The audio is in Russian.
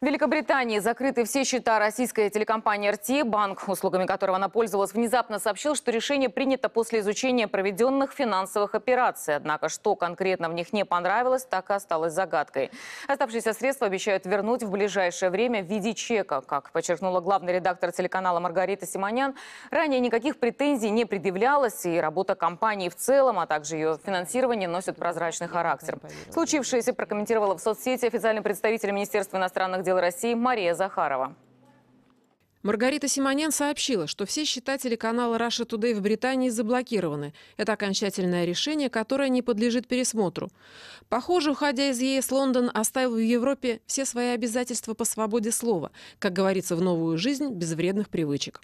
В Великобритании закрыты все счета российской телекомпании RT. Банк, услугами которого она пользовалась, внезапно сообщил, что решение принято после изучения проведенных финансовых операций. Однако, что конкретно в них не понравилось, так и осталось загадкой. Оставшиеся средства обещают вернуть в ближайшее время в виде чека. Как подчеркнула главный редактор телеканала Маргарита Симонян, ранее никаких претензий не предъявлялось, и работа компании в целом, а также ее финансирование носят прозрачный характер. Случившееся прокомментировала в соцсети официальный представитель Министерства иностранных дел отдела России Мария Захарова. Маргарита Симонян сообщила, что все считатели канала Russia Today в Британии заблокированы. Это окончательное решение, которое не подлежит пересмотру. Похоже, уходя из ЕС, Лондон оставил в Европе все свои обязательства по свободе слова, как говорится, в новую жизнь без вредных привычек.